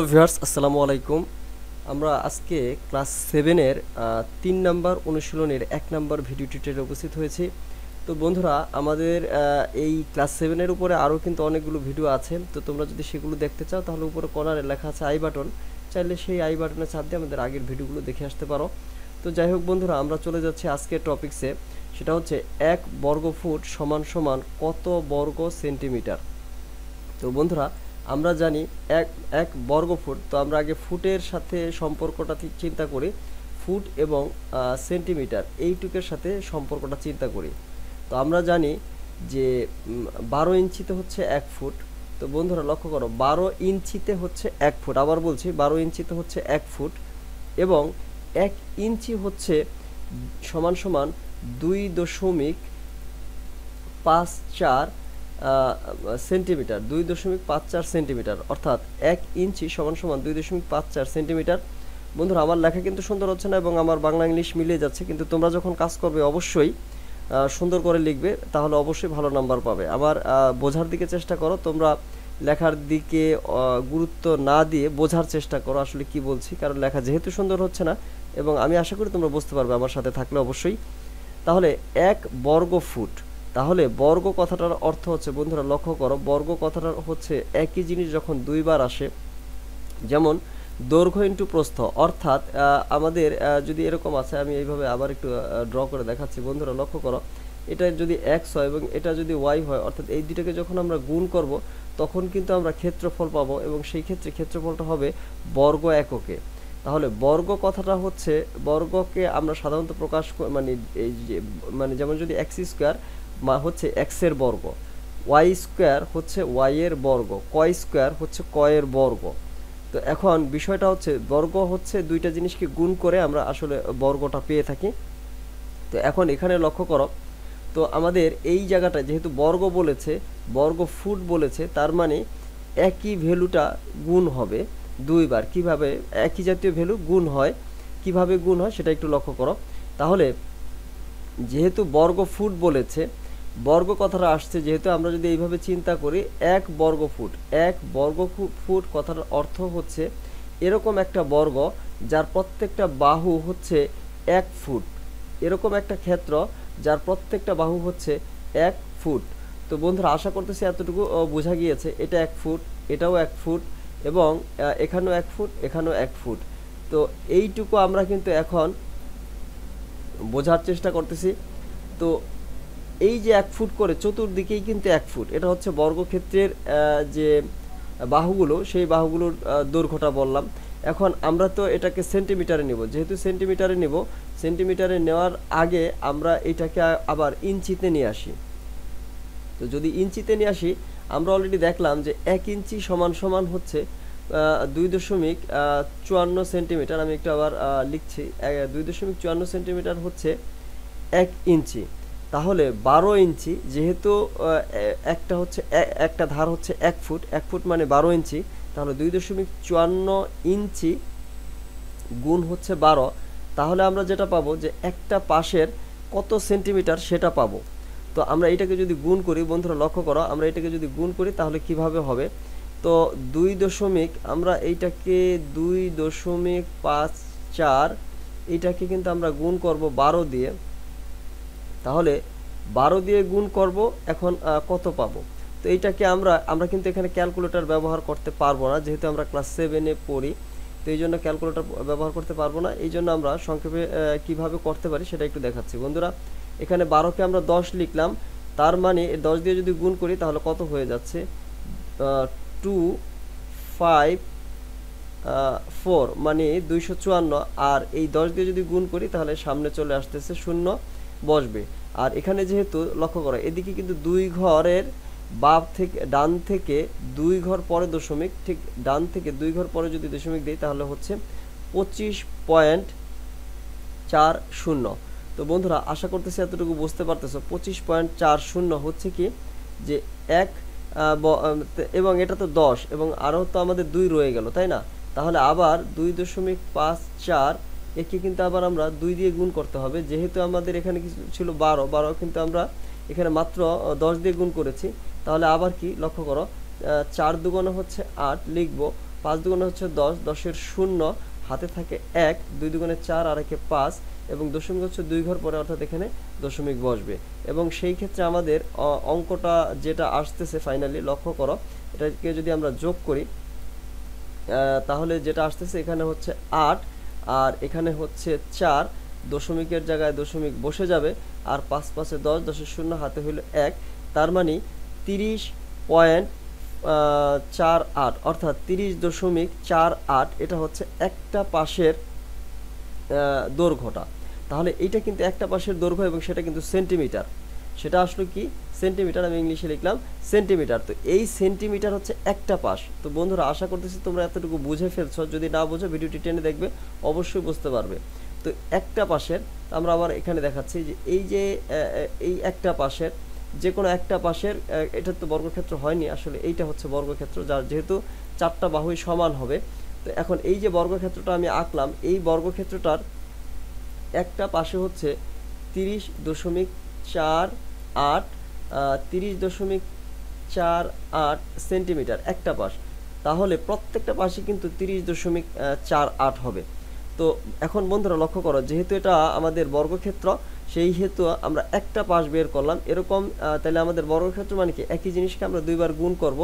Hello viewers আসসালামু আলাইকুম আমরা আজকে ক্লাস সেভেনের তিন নাম্বার অনুশীলনের এক নাম্বার ভিডিও টিউটোরিয়ালে উপস্থিত হয়েছি তো বন্ধুরা আমাদের এই ক্লাস সেভেনের উপরে আরও কিন্তু অনেকগুলো ভিডিও আছে তো তোমরা যদি সেগুলো দেখতে চাও তাহলে উপরে কর্নারে লেখা আছে আই বাটন চাইলে সেই আই বাটনে চাপ দিয়ে আমাদের আগের ভিডিওগুলো দেখে আসতে পারো তো যাই হোক বন্ধুরা আমরা চলে যাচ্ছি আজকে টপিক্সে সেটা হচ্ছে এক বর্গ ফুট সমান সমান কত বর্গ সেন্টিমিটার তো বন্ধুরা আমরা জানি এক এক বর্গ ফুট তো আমরা আগে ফুটের সাথে সম্পর্কটা চিন্তা করি ফুট এবং সেন্টিমিটার এইটুকের সাথে সম্পর্কটা চিন্তা করি তো আমরা জানি যে বারো ইঞ্চিতে হচ্ছে এক ফুট তো বন্ধুরা লক্ষ্য করো বারো ইঞ্চিতে হচ্ছে এক ফুট আবার বলছি বারো ইঞ্চিতে হচ্ছে এক ফুট এবং এক ইঞ্চি হচ্ছে সমান সমান দুই দশমিক পাঁচ চার সেন্টিমিটার দুই দশমিক পাঁচ চার সেন্টিমিটার অর্থাৎ এক ইঞ্চি সমান সমান দুই দশমিক পাঁচ চার সেন্টিমিটার বন্ধুরা আমার লেখা কিন্তু সুন্দর হচ্ছে না এবং আমার বাংলা ইংলিশ মিলিয়ে যাচ্ছে কিন্তু তোমরা যখন কাজ করবে অবশ্যই সুন্দর করে লিখবে তাহলে অবশ্যই ভালো নাম্বার পাবে আবার বোঝার দিকে চেষ্টা করো তোমরা লেখার দিকে গুরুত্ব না দিয়ে বোঝার চেষ্টা করো আসলে কি বলছি কারণ লেখা যেহেতু সুন্দর হচ্ছে না এবং আমি আশা করি তোমরা বুঝতে পারবে আমার সাথে থাকলে অবশ্যই তাহলে এক বর্গ ফুট তাহলে বর্গ কথাটার অর্থ হচ্ছে বন্ধুরা লক্ষ্য করো বর্গ কথাটার হচ্ছে একই জিনিস যখন দুইবার আসে যেমন দৈর্ঘ্য ইন্টু প্রস্থ অর্থাৎ আমাদের যদি এরকম আছে আমি এইভাবে আবার একটু ড্র করে দেখাচ্ছি বন্ধুরা লক্ষ্য করো এটা যদি এক্স হয় এবং এটা যদি ওয়াই হয় অর্থাৎ এই দুটাকে যখন আমরা গুণ করব তখন কিন্তু আমরা ক্ষেত্রফল পাবো এবং সেই ক্ষেত্রে ক্ষেত্রফলটা হবে বর্গ এককে তাহলে বর্গ কথাটা হচ্ছে বর্গকে আমরা সাধারণত প্রকাশ মানে এই যে মানে যেমন যদি এক্স স্কোয়ার হচ্ছে এক্সের বর্গ ওয়াই স্কোয়ার হচ্ছে ওয়াইয়ের বর্গ কয় স্কোয়ার হচ্ছে কয়ের বর্গ তো এখন বিষয়টা হচ্ছে বর্গ হচ্ছে দুইটা জিনিসকে গুণ করে আমরা আসলে বর্গটা পেয়ে থাকি তো এখন এখানে লক্ষ্য করো তো আমাদের এই জায়গাটা যেহেতু বর্গ বলেছে বর্গ ফুট বলেছে তার মানে একই ভ্যালুটা গুণ হবে দুইবার কিভাবে একই জাতীয় ভ্যালু গুণ হয় কিভাবে গুণ হয় সেটা একটু লক্ষ্য করো তাহলে যেহেতু বর্গ ফুট বলেছে বর্গ কথাটা আসছে যেহেতু আমরা যদি এইভাবে চিন্তা করি এক বর্গ ফুট এক বর্গ ফুট কথার অর্থ হচ্ছে এরকম একটা বর্গ যার প্রত্যেকটা বাহু হচ্ছে এক ফুট এরকম একটা ক্ষেত্র যার প্রত্যেকটা বাহু হচ্ছে এক ফুট তো বন্ধুরা আশা করতেছি এতটুকু বোঝা গিয়েছে এটা এক ফুট এটাও এক ফুট এবং এখানেও এক ফুট এখানেও এক ফুট তো এইটুকু আমরা কিন্তু এখন বোঝার চেষ্টা করতেছি তো এই যে এক ফুট করে চতুর্দিকেই কিন্তু এক ফুট এটা হচ্ছে বর্গক্ষেত্রের যে বাহুগুলো সেই বাহুগুলোর দৈর্ঘ্যটা বললাম এখন আমরা তো এটাকে সেন্টিমিটারে নিব যেহেতু সেন্টিমিটারে নিব সেন্টিমিটারে নেওয়ার আগে আমরা এটাকে আবার ইঞ্চিতে নিয়ে আসি তো যদি ইঞ্চিতে নিয়ে আসি আমরা অলরেডি দেখলাম যে এক ইঞ্চি সমান সমান হচ্ছে দুই দশমিক চুয়ান্ন সেন্টিমিটার আমি একটু আবার লিখছি দুই দশমিক চুয়ান্ন সেন্টিমিটার হচ্ছে এক ইঞ্চি তাহলে বারো ইঞ্চি যেহেতু একটা হচ্ছে একটা ধার হচ্ছে এক ফুট এক ফুট মানে বারো ইঞ্চি তাহলে দুই দশমিক চুয়ান্ন ইঞ্চি গুণ হচ্ছে বারো তাহলে আমরা যেটা পাবো যে একটা পাশের কত সেন্টিমিটার সেটা পাবো তো আমরা এটাকে যদি গুণ করি বন্ধুরা লক্ষ্য করো আমরা এটাকে যদি গুণ করি তাহলে কিভাবে হবে তো দুই দশমিক আমরা এইটাকে দুই দশমিক পাঁচ চার এটাকে কিন্তু আমরা গুণ করব বারো দিয়ে তাহলে বারো দিয়ে গুণ করব এখন কত পাবো তো এইটাকে আমরা আমরা কিন্তু এখানে ক্যালকুলেটর ব্যবহার করতে পারবো না যেহেতু আমরা ক্লাস সেভেনে পড়ি তো এই জন্য ক্যালকুলেটর ব্যবহার করতে পারবো না এই জন্য আমরা সংক্ষেপে কিভাবে করতে পারি সেটা একটু দেখাচ্ছি বন্ধুরা এখানে বারোকে আমরা দশ লিখলাম তার মানে দশ দিয়ে যদি গুণ করি তাহলে কত হয়ে যাচ্ছে টু ফাইভ ফোর মানে দুইশো চুয়ান্ন আর এই দশ দিয়ে যদি গুণ করি তাহলে সামনে চলে আসতেছে শূন্য বসবে আর এখানে যেহেতু লক্ষ্য করো এদিকে কিন্তু দুই ঘরের বাপ থেকে ডান থেকে দুই ঘর পরে দশমিক ঠিক ডান থেকে দুই ঘর পরে যদি দশমিক দিই তাহলে হচ্ছে পঁচিশ পয়েন্ট চার শূন্য তো বন্ধুরা আশা করতেছি এতটুকু বুঝতে পারতেছো পঁচিশ পয়েন্ট চার শূন্য হচ্ছে কি যে এক এবং এটা তো দশ এবং আরও তো আমাদের দুই রয়ে গেল তাই না তাহলে আবার দুই দশমিক পাঁচ চার একে কিন্তু আবার আমরা দুই দিয়ে গুণ করতে হবে যেহেতু আমাদের এখানে কিছু ছিল বারো বারো কিন্তু আমরা এখানে মাত্র দশ দিয়ে গুণ করেছি তাহলে আবার কি লক্ষ্য করো চার দুগুণে হচ্ছে আট লিখবো পাঁচ দুগুণে হচ্ছে দশ দশের শূন্য হাতে থাকে এক দুই দুগুণে চার আর একে পাঁচ এবং দশমিক হচ্ছে দুই ঘর পরে অর্থাৎ এখানে দশমিক বসবে এবং সেই ক্ষেত্রে আমাদের অঙ্কটা যেটা আসতেছে ফাইনালি লক্ষ্য করো এটাকে যদি আমরা যোগ করি তাহলে যেটা আসতেছে এখানে হচ্ছে আট আর এখানে হচ্ছে চার দশমিকের জায়গায় দশমিক বসে যাবে আর পাঁচ পাঁচে দশ দশের শূন্য হাতে হইল এক তার মানে তিরিশ পয়েন্ট চার আট অর্থাৎ তিরিশ দশমিক চার আট এটা হচ্ছে একটা পাশের দৈর্ঘ্যটা তাহলে এটা কিন্তু একটা পাশের দৈর্ঘ্য এবং সেটা কিন্তু সেন্টিমিটার সেটা আসলো কি সেন্টিমিটার আমি ইংলিশে লিখলাম সেন্টিমিটার তো এই সেন্টিমিটার হচ্ছে একটা পাশ তো বন্ধুরা আশা করতেছি তোমরা এতটুকু বুঝে ফেলছো যদি না বোঝো ভিডিওটি টেনে দেখবে অবশ্যই বুঝতে পারবে তো একটা পাশের আমরা আবার এখানে দেখাচ্ছি যে এই যে এই একটা পাশের যে কোনো একটা পাশের এটা তো বর্গক্ষেত্র হয়নি আসলে এইটা হচ্ছে বর্গক্ষেত্র যার যেহেতু চারটা বাহুই সমান হবে তো এখন এই যে বর্গক্ষেত্রটা আমি আঁকলাম এই বর্গক্ষেত্রটার একটা পাশে হচ্ছে তিরিশ দশমিক চার আট তিরিশ দশমিক চার আট সেন্টিমিটার একটা পাশ তাহলে প্রত্যেকটা পাশে কিন্তু তিরিশ দশমিক চার আট হবে তো এখন বন্ধুরা লক্ষ্য করো যেহেতু এটা আমাদের বর্গক্ষেত্র সেই হেতু আমরা একটা পাশ বের করলাম এরকম তাহলে আমাদের বর্গক্ষেত্র মানে কি একই জিনিসকে আমরা দুইবার গুণ করব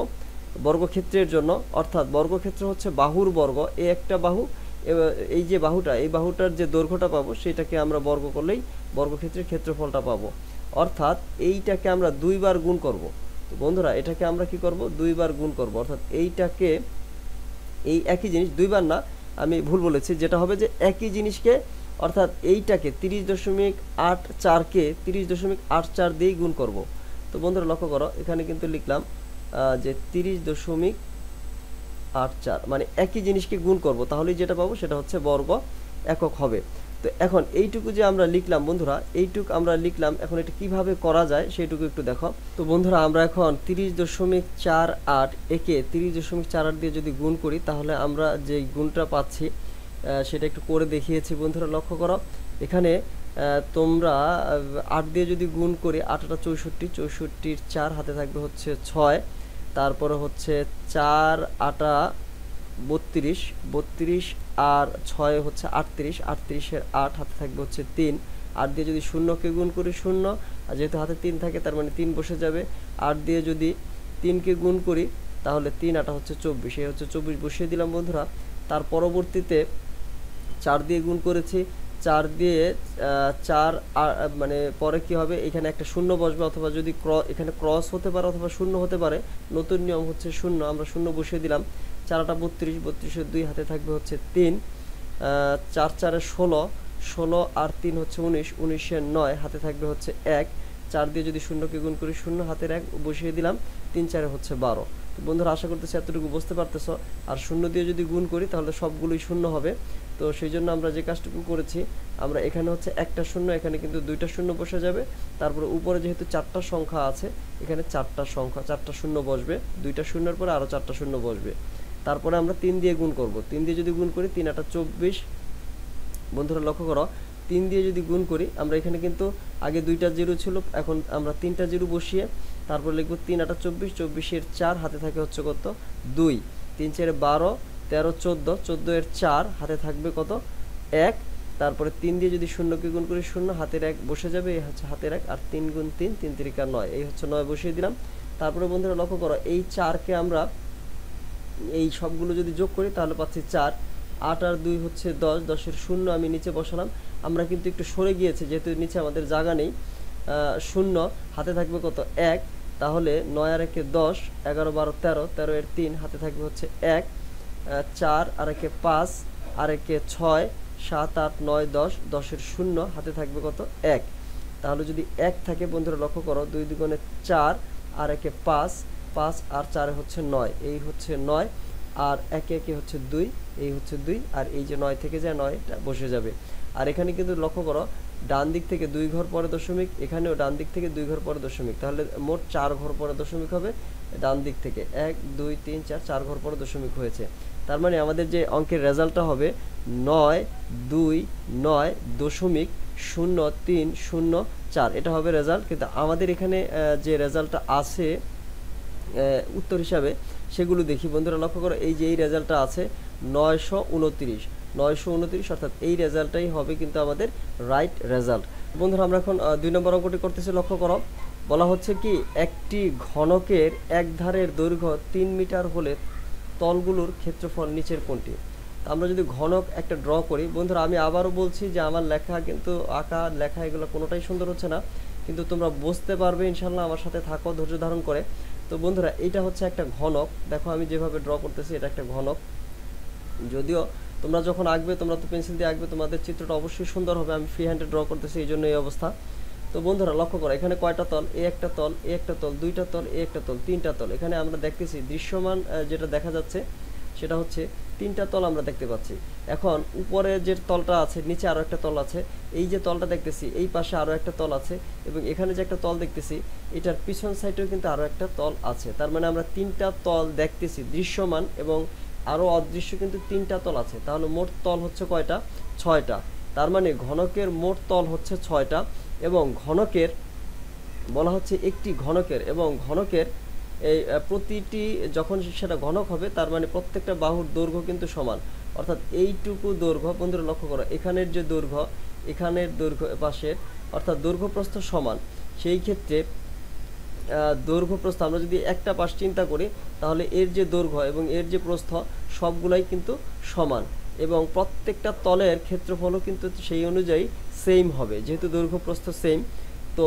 বর্গক্ষেত্রের জন্য অর্থাৎ বর্গক্ষেত্র হচ্ছে বাহুর বর্গ এই একটা বাহু এই যে বাহুটা এই বাহুটার যে দৈর্ঘ্যটা পাবো সেটাকে আমরা বর্গ করলেই বর্গক্ষেত্রের ক্ষেত্রফলটা পাবো অর্থাৎ এইটাকে আমরা দুইবার গুণ করব তো বন্ধুরা এটাকে আমরা কি করব দুইবার গুণ করব অর্থাৎ এইটাকে এই একই জিনিস দুইবার না আমি ভুল বলেছি যেটা হবে যে একই জিনিসকে অর্থাৎ এইটাকে তিরিশ দশমিক আট চারকে তিরিশ দশমিক আট চার দিয়েই গুণ করব তো বন্ধুরা লক্ষ্য করো এখানে কিন্তু লিখলাম যে তিরিশ দশমিক আট চার মানে একই জিনিসকে গুণ করব তাহলে যেটা পাবো সেটা হচ্ছে বর্গ একক হবে তো এখন এইটুকু যে আমরা লিখলাম বন্ধুরা এইটুকু আমরা লিখলাম এখন এটা কিভাবে করা যায় সেটুকু একটু দেখো তো বন্ধুরা আমরা এখন তিরিশ দশমিক চার আট একে তিরিশ দশমিক চার আট দিয়ে যদি গুণ করি তাহলে আমরা যে গুণটা পাচ্ছি সেটা একটু করে দেখিয়েছি বন্ধুরা লক্ষ্য করো এখানে তোমরা আট দিয়ে যদি গুণ করি আটটা চৌষট্টি চৌষট্টির চার হাতে থাকবে হচ্ছে ছয় তারপরে হচ্ছে চার আটা বত্রিশ বত্রিশ আর ছয় হচ্ছে আটত্রিশ আটত্রিশের আট হাতে থাকবে হচ্ছে তিন আট দিয়ে যদি শূন্যকে গুণ করি শূন্য আর যেহেতু হাতে তিন থাকে তার মানে তিন বসে যাবে আট দিয়ে যদি তিনকে গুণ করি তাহলে তিন আটা হচ্ছে চব্বিশ এই হচ্ছে চব্বিশ বসিয়ে দিলাম বন্ধুরা তার পরবর্তীতে চার দিয়ে গুণ করেছি চার দিয়ে চার মানে পরে কি হবে এখানে একটা শূন্য বসবে অথবা যদি ক্র এখানে ক্রস হতে পারে অথবা শূন্য হতে পারে নতুন নিয়ম হচ্ছে শূন্য আমরা শূন্য বসিয়ে দিলাম চারাটা বত্রিশ বত্রিশে দুই হাতে থাকবে হচ্ছে তিন চার চারে ষোলো ষোলো আর তিন হচ্ছে উনিশ উনিশে নয় হাতে থাকবে হচ্ছে এক চার দিয়ে যদি শূন্যকে গুণ করি শূন্য হাতের এক বসিয়ে দিলাম তিন চারে হচ্ছে বারো তো বন্ধুরা আশা করতেছি এতটুকু বুঝতে পারতেছ আর শূন্য দিয়ে যদি গুণ করি তাহলে সবগুলোই শূন্য হবে তো সেই জন্য আমরা যে কাজটুকু করেছি আমরা এখানে হচ্ছে একটা শূন্য এখানে কিন্তু দুইটা শূন্য বসে যাবে তারপরে উপরে যেহেতু চারটা সংখ্যা আছে এখানে চারটা সংখ্যা চারটা শূন্য বসবে দুইটা শূন্যর পরে আরও চারটা শূন্য বসবে তারপরে আমরা তিন দিয়ে গুণ করব তিন দিয়ে যদি গুণ করি তিন আটা চব্বিশ বন্ধুরা লক্ষ্য করো তিন দিয়ে যদি গুণ করি আমরা এখানে কিন্তু আগে দুইটা জিরো ছিল এখন আমরা তিনটা জিরো বসিয়ে তারপর লিখব তিন আটা চব্বিশ চব্বিশের চার হাতে থাকে হচ্ছে কত দুই তিন চারে বারো তেরো চোদ্দো চোদ্দো এর চার হাতে থাকবে কত এক তারপরে তিন দিয়ে যদি শূন্যকে গুণ করি শূন্য হাতের এক বসে যাবে এই হচ্ছে হাতের এক আর তিন গুণ তিন তিন তিরিকা নয় এই হচ্ছে নয় বসিয়ে দিলাম তারপরে বন্ধুরা লক্ষ্য করো এই চারকে আমরা এই সবগুলো যদি যোগ করি তাহলে পাচ্ছি চার আট আর দুই হচ্ছে দশ দশের শূন্য আমি নিচে বসালাম আমরা কিন্তু একটু সরে গিয়েছে যেহেতু নিচে আমাদের জায়গা নেই শূন্য হাতে থাকবে কত এক তাহলে নয় আর একে দশ এগারো বারো তেরো তেরো এর তিন হাতে থাকবে হচ্ছে এক চার আর একে পাঁচ আর একে ছয় সাত আট নয় দশ দশের শূন্য হাতে থাকবে কত এক তাহলে যদি এক থাকে বন্ধুরা লক্ষ্য করো দুই দুগুণে চার আর একে পাঁচ পাঁচ আর চারে হচ্ছে নয় এই হচ্ছে নয় আর একে একে হচ্ছে দুই এই হচ্ছে দুই আর এই যে নয় থেকে যায় নয়টা বসে যাবে আর এখানে কিন্তু লক্ষ্য করো ডান দিক থেকে দুই ঘর পরে দশমিক এখানেও ডান দিক থেকে দুই ঘর পরে দশমিক তাহলে মোট চার ঘর পরে দশমিক হবে ডান দিক থেকে এক দুই তিন চার চার ঘর পরে দশমিক হয়েছে তার মানে আমাদের যে অঙ্কের রেজাল্টটা হবে নয় দুই নয় দশমিক শূন্য তিন শূন্য চার এটা হবে রেজাল্ট কিন্তু আমাদের এখানে যে রেজাল্টটা আছে উত্তর হিসাবে সেগুলো দেখি বন্ধুরা লক্ষ্য করো এই যে এই রেজাল্টটা আছে নয়শো উনত্রিশ নয়শো উনত্রিশ অর্থাৎ এই রেজাল্টটাই হবে কিন্তু আমাদের রাইট রেজাল্ট বন্ধুরা আমরা এখন দুই নম্বর অঙ্কটি করতেছি লক্ষ্য করো বলা হচ্ছে কি একটি ঘনকের এক ধারের দৈর্ঘ্য তিন মিটার হলে তলগুলোর ক্ষেত্রফল নিচের কোনটি আমরা যদি ঘনক একটা ড্র করি বন্ধুরা আমি আবারও বলছি যে আমার লেখা কিন্তু আঁকা লেখা এগুলো কোনোটাই সুন্দর হচ্ছে না কিন্তু তোমরা বুঝতে পারবে ইনশাল্লাহ আমার সাথে থাকো ধৈর্য ধারণ করে তো বন্ধুরা এটা হচ্ছে একটা ঘনক দেখো আমি যেভাবে ড্র করতেছি এটা একটা ঘনক যদিও তোমরা যখন আঁকবে তোমরা তো পেন্সিল দিয়ে আঁকবে তোমাদের চিত্রটা অবশ্যই সুন্দর হবে আমি ফ্রি হ্যান্ডে ড্র করতেছি এই জন্য এই অবস্থা তো বন্ধুরা লক্ষ্য করো এখানে কয়টা তল এ একটা তল এ একটা তল দুইটা তল এ একটা তল তিনটা তল এখানে আমরা দেখতেছি দৃশ্যমান যেটা দেখা যাচ্ছে সেটা হচ্ছে তিনটা তল আমরা দেখতে পাচ্ছি এখন উপরে যে তলটা আছে নিচে আরও একটা তল আছে এই যে তলটা দেখতেছি এই পাশে আরও একটা তল আছে এবং এখানে যে একটা তল দেখতেছি এটার পিছন সাইডেও কিন্তু আরও একটা তল আছে তার মানে আমরা তিনটা তল দেখতেছি দৃশ্যমান এবং আরও অদৃশ্য কিন্তু তিনটা তল আছে তাহলে মোট তল হচ্ছে কয়টা ছয়টা তার মানে ঘনকের মোট তল হচ্ছে ছয়টা এবং ঘনকের বলা হচ্ছে একটি ঘনকের এবং ঘনকের এই প্রতিটি যখন সেটা ঘনক হবে তার মানে প্রত্যেকটা বাহুর দৈর্ঘ্য কিন্তু সমান অর্থাৎ এইটুকু দৈর্ঘ্য বন্ধুরা লক্ষ্য করো এখানের যে দৈর্ঘ্য এখানের দৈর্ঘ্য পাশের অর্থাৎ দৈর্ঘ্যপ্রস্থ সমান সেই ক্ষেত্রে দৈর্ঘ্যপ্রস্থ আমরা যদি একটা পাশ চিন্তা করি তাহলে এর যে দৈর্ঘ্য এবং এর যে প্রস্থ সবগুলাই কিন্তু সমান এবং প্রত্যেকটা তলের ক্ষেত্রফলও কিন্তু সেই অনুযায়ী সেম হবে যেহেতু দৈর্ঘ্যপ্রস্থ সেম তো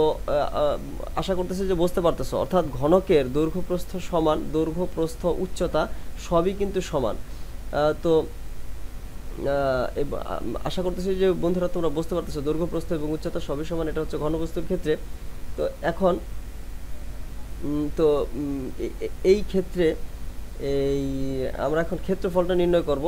আশা করতেছি যে বুঝতে পারতেছো অর্থাৎ ঘনকের দৈর্ঘ্যপ্রস্থ সমান দৈর্ঘ্যপ্রস্থ উচ্চতা সবই কিন্তু সমান তো আশা করতেছি যে বন্ধুরা তোমরা বুঝতে পারতেছো দৈর্ঘ্যপ্রস্থ এবং উচ্চতা সবই সমান এটা হচ্ছে ঘনবস্তুর ক্ষেত্রে তো এখন তো এই ক্ষেত্রে এই আমরা এখন ক্ষেত্রফলটা নির্ণয় করব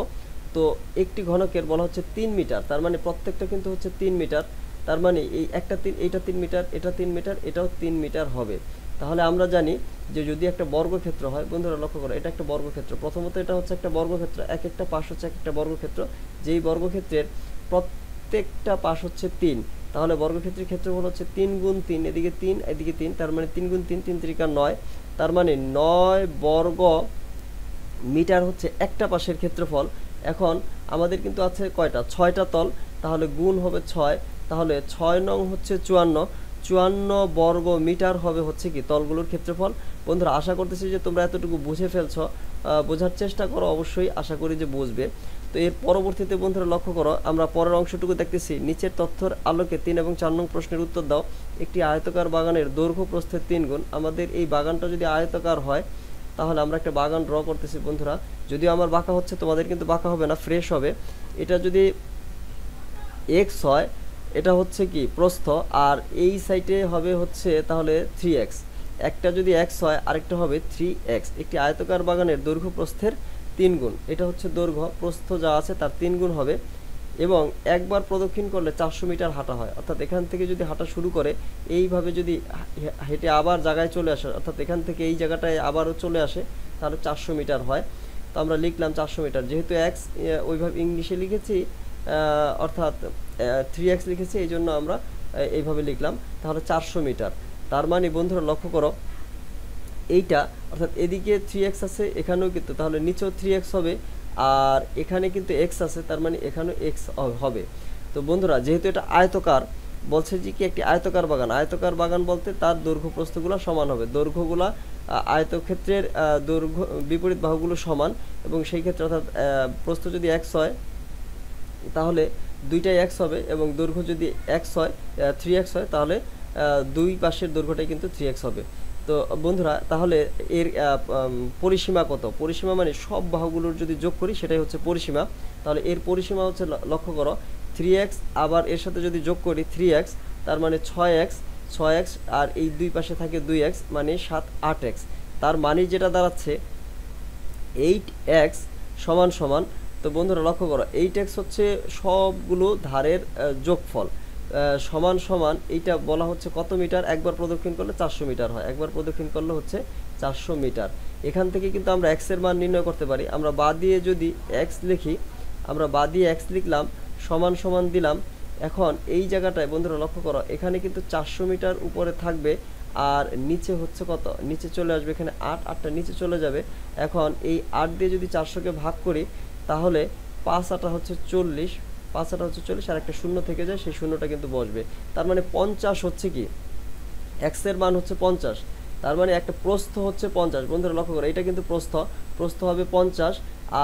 তো একটি ঘনকের বলা হচ্ছে তিন মিটার তার মানে প্রত্যেকটা কিন্তু হচ্ছে তিন মিটার তার মানে এই একটা তিন এটা তিন মিটার এটা তিন মিটার এটাও তিন মিটার হবে তাহলে আমরা জানি যে যদি একটা বর্গক্ষেত্র হয় বন্ধুরা লক্ষ্য করো এটা একটা বর্গক্ষেত্র প্রথমত এটা হচ্ছে একটা বর্গক্ষেত্র এক একটা পাশ হচ্ছে এক একটা বর্গক্ষেত্র যেই বর্গক্ষেত্রের প্রত্যেকটা পাশ হচ্ছে তিন তাহলে বর্গক্ষেত্রের ক্ষেত্রফল হচ্ছে তিন গুণ তিন এদিকে তিন এদিকে তিন তার মানে তিন গুণ তিন তিন তিরিকা নয় তার মানে নয় বর্গ মিটার হচ্ছে একটা পাশের ক্ষেত্রফল এখন আমাদের কিন্তু আছে কয়টা ছয়টা তল তাহলে গুণ হবে ছয় তাহলে ছয় নং হচ্ছে চুয়ান্ন চুয়ান্ন বর্গ মিটার হবে হচ্ছে কি তলগুলোর ক্ষেত্রফল বন্ধুরা আশা করতেছি যে তোমরা এতটুকু বুঝে ফেলছ বোঝার চেষ্টা করো অবশ্যই আশা করি যে বুঝবে তো এর পরবর্তীতে বন্ধুরা লক্ষ্য করো আমরা পরের অংশটুকু দেখতেছি নিচের তথ্যর আলোকে তিন এবং চার নং প্রশ্নের উত্তর দাও একটি আয়তকার বাগানের দৈর্ঘ্য প্রস্থের তিন গুণ আমাদের এই বাগানটা যদি আয়তকার হয় তাহলে আমরা একটা বাগান ড্র করতেছি বন্ধুরা যদিও আমার বাঁকা হচ্ছে তোমাদের কিন্তু বাঁকা হবে না ফ্রেশ হবে এটা যদি এক্স হয় এটা হচ্ছে কি প্রস্থ আর এই সাইটে হবে হচ্ছে তাহলে থ্রি এক্স একটা যদি এক্স হয় আরেকটা হবে থ্রি এক্স একটি আয়তকার বাগানের দৈর্ঘ্য প্রস্থের তিন গুণ এটা হচ্ছে দৈর্ঘ্য প্রস্থ যা আছে তার তিন গুণ হবে এবং একবার প্রদক্ষিণ করলে চারশো মিটার হাঁটা হয় অর্থাৎ এখান থেকে যদি হাঁটা শুরু করে এইভাবে যদি হেঁটে আবার জায়গায় চলে আসে অর্থাৎ এখান থেকে এই জায়গাটায় আবারও চলে আসে তাহলে চারশো মিটার হয় তো আমরা লিখলাম চারশো মিটার যেহেতু এক্স ওইভাবে ইংলিশে লিখেছি অর্থাৎ থ্রি এক্স লিখেছি এই জন্য আমরা এইভাবে লিখলাম তাহলে চারশো মিটার তার মানে বন্ধুরা লক্ষ্য করো এইটা অর্থাৎ এদিকে থ্রি এক্স আছে এখানেও কিন্তু তাহলে নিচেও থ্রি এক্স হবে আর এখানে কিন্তু এক্স আছে তার মানে এখানেও এক্স হবে তো বন্ধুরা যেহেতু এটা আয়তকার বলছে যে কি একটি আয়তকার বাগান আয়তকার বাগান বলতে তার দৈর্ঘ্য প্রস্তুতগুলো সমান হবে দৈর্ঘ্যগুলা আয়তক্ষেত্রের দৈর্ঘ্য বিপরীত বাহুগুলো সমান এবং সেই ক্ষেত্রে অর্থাৎ প্রস্থ যদি এক্স হয় তাহলে দুইটাই এক্স হবে এবং দৈর্ঘ্য যদি এক্স হয় থ্রি এক্স হয় তাহলে দুই পাশের দৈর্ঘ্যটাই কিন্তু থ্রি এক্স হবে তো বন্ধুরা তাহলে এর পরিসীমা কত পরিসীমা মানে সব বাহুগুলোর যদি যোগ করি সেটাই হচ্ছে পরিসীমা তাহলে এর পরিসীমা হচ্ছে লক্ষ্য করো থ্রি এক্স আবার এর সাথে যদি যোগ করি থ্রি এক্স তার মানে ছয় এক্স ছয় এক্স আর এই দুই পাশে থাকে দুই এক্স মানে সাত আট এক্স তার মানে যেটা দাঁড়াচ্ছে এইট এক্স সমান সমান তো বন্ধুরা লক্ষ্য করো এই ট্যাক্স হচ্ছে সবগুলো ধারের যোগফল সমান সমান এইটা বলা হচ্ছে কত মিটার একবার প্রদক্ষিণ করলে চারশো মিটার হয় একবার প্রদক্ষিণ করলে হচ্ছে চারশো মিটার এখান থেকে কিন্তু আমরা এক্সের মান নির্ণয় করতে পারি আমরা বা দিয়ে যদি এক্স লিখি আমরা বা দিয়ে এক্স লিখলাম সমান সমান দিলাম এখন এই জায়গাটায় বন্ধুরা লক্ষ্য করো এখানে কিন্তু চারশো মিটার উপরে থাকবে আর নিচে হচ্ছে কত নিচে চলে আসবে এখানে আট আটটা নিচে চলে যাবে এখন এই আট দিয়ে যদি চারশোকে ভাগ করি তাহলে পাঁচ আটা হচ্ছে চল্লিশ পাঁচ আটা হচ্ছে চল্লিশ আর একটা শূন্য থেকে যায় সেই শূন্যটা কিন্তু বসবে তার মানে পঞ্চাশ হচ্ছে কি এক্সের মান হচ্ছে পঞ্চাশ তার মানে একটা প্রস্থ হচ্ছে পঞ্চাশ বন্ধুরা লক্ষ্য করো এটা কিন্তু প্রস্থ প্রস্থ হবে পঞ্চাশ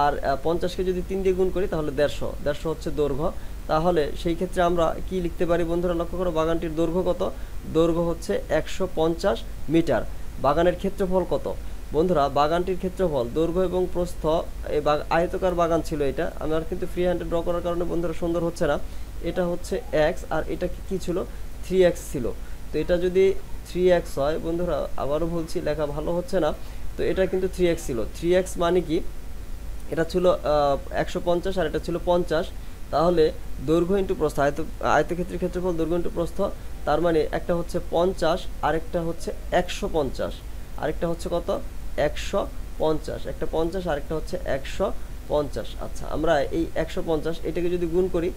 আর পঞ্চাশকে যদি তিন দিয়ে গুণ করি তাহলে দেড়শো দেড়শো হচ্ছে দৈর্ঘ্য তাহলে সেই ক্ষেত্রে আমরা কি লিখতে পারি বন্ধুরা লক্ষ্য করো বাগানটির দৈর্ঘ্য কত দৈর্ঘ্য হচ্ছে একশো মিটার বাগানের ক্ষেত্রফল কত বন্ধুরা বাগানটির ক্ষেত্রফল দৈর্ঘ্য এবং প্রস্থ এই আয়তকার বাগান ছিল এটা আমার কিন্তু ফ্রি হ্যান্ডে ড্র করার কারণে বন্ধুরা সুন্দর হচ্ছে না এটা হচ্ছে এক্স আর এটা কি ছিল থ্রি এক্স ছিল তো এটা যদি থ্রি এক্স হয় বন্ধুরা আবারও বলছি লেখা ভালো হচ্ছে না তো এটা কিন্তু থ্রি এক্স ছিল থ্রি এক্স মানে কি এটা ছিল একশো পঞ্চাশ আর এটা ছিল পঞ্চাশ তাহলে দৈর্ঘ্য ইন্টু প্রস্থ আয়ত আয়তক্ষেত্রের ক্ষেত্রফল দৈর্ঘ্য ইন্টু প্রস্থ তার মানে একটা হচ্ছে পঞ্চাশ আরেকটা হচ্ছে একশো পঞ্চাশ আরেকটা হচ্ছে কত একশো পঞ্চাশ একটা পঞ্চাশ আরেকটা হচ্ছে একশো পঞ্চাশ আচ্ছা আমরা এই একশো পঞ্চাশ এটাকে যদি গুণ করি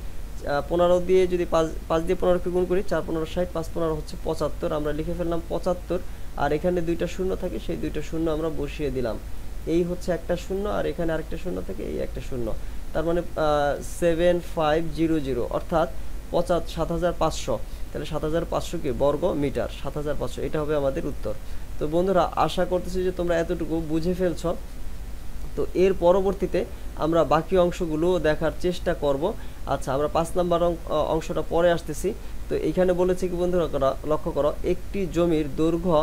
পনেরো দিয়ে যদি পাঁচ পাঁচ দিয়ে পনেরোকে গুণ করি চার পনেরো ষাট পাঁচ পনেরো হচ্ছে পঁচাত্তর আমরা লিখে ফেললাম পঁচাত্তর আর এখানে দুইটা শূন্য থাকে সেই দুইটা শূন্য আমরা বসিয়ে দিলাম এই হচ্ছে একটা শূন্য আর এখানে আরেকটা শূন্য থাকে এই একটা শূন্য তার মানে সেভেন ফাইভ জিরো জিরো অর্থাৎ পঁচা সাত হাজার পাঁচশো তাহলে সাত হাজার পাঁচশো কি বর্গ মিটার সাত হাজার পাঁচশো এটা হবে আমাদের উত্তর তো বন্ধুরা আশা করতেছি যে তোমরা এতটুকু বুঝে ফেলছ তো এর পরবর্তীতে আমরা বাকি অংশগুলো দেখার চেষ্টা করব আচ্ছা আমরা পাঁচ নাম্বার অংশটা পরে আসতেছি তো এখানে বলেছি কি বন্ধুরা লক্ষ্য করো একটি জমির দৈর্ঘ্য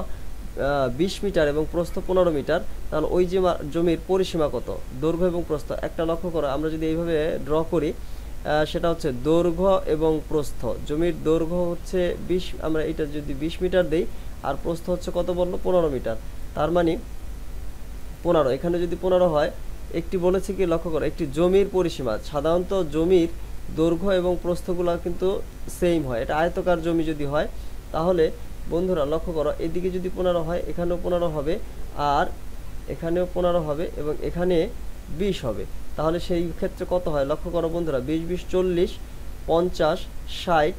বিশ মিটার এবং প্রস্থ পনেরো মিটার তাহলে ওই যে জমির পরিসীমা কত দৈর্ঘ্য এবং প্রস্থ একটা লক্ষ্য করো আমরা যদি এইভাবে ড্র করি সেটা হচ্ছে দৈর্ঘ্য এবং প্রস্থ জমির দৈর্ঘ্য হচ্ছে বিশ আমরা এটা যদি বিশ মিটার দেই আর প্রস্থ হচ্ছে কত বললো পনেরো মিটার তার মানে পনেরো এখানে যদি পনেরো হয় একটি বলেছে কি লক্ষ্য করো একটি জমির পরিসীমা সাধারণত জমির দৈর্ঘ্য এবং প্রস্থগুলো কিন্তু সেম হয় এটা আয়তকার জমি যদি হয় তাহলে বন্ধুরা লক্ষ্য করো এদিকে যদি পনেরো হয় এখানেও পনেরো হবে আর এখানেও পনেরো হবে এবং এখানে বিশ হবে তাহলে সেই ক্ষেত্রে কত হয় লক্ষ্য করো বন্ধুরা বিশ বিশ চল্লিশ পঞ্চাশ ষাট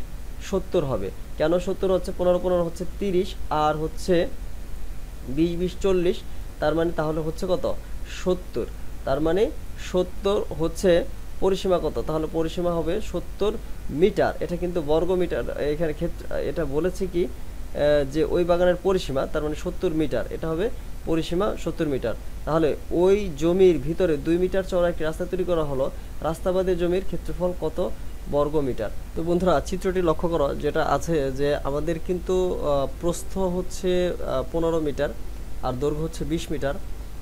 সত্তর হবে কেন সত্তর হচ্ছে পনেরো পনেরো হচ্ছে তিরিশ আর হচ্ছে বিশ বিশ চল্লিশ তার মানে তাহলে হচ্ছে কত সত্তর তার মানে সত্তর হচ্ছে পরিসীমা কত তাহলে পরিসীমা হবে সত্তর মিটার এটা কিন্তু বর্গ মিটার এখানে ক্ষেত্রে এটা বলেছে কি যে ওই বাগানের পরিসীমা তার মানে সত্তর মিটার এটা হবে পরিসীমা সত্তর মিটার তাহলে ওই জমির ভিতরে দুই মিটার চওড়া একটি রাস্তা তৈরি করা হলো রাস্তাবাদী জমির ক্ষেত্রফল কত বর্গ মিটার তো বন্ধুরা চিত্রটি লক্ষ্য করো যেটা আছে যে আমাদের কিন্তু প্রস্থ হচ্ছে পনেরো মিটার আর দৈর্ঘ্য হচ্ছে বিশ মিটার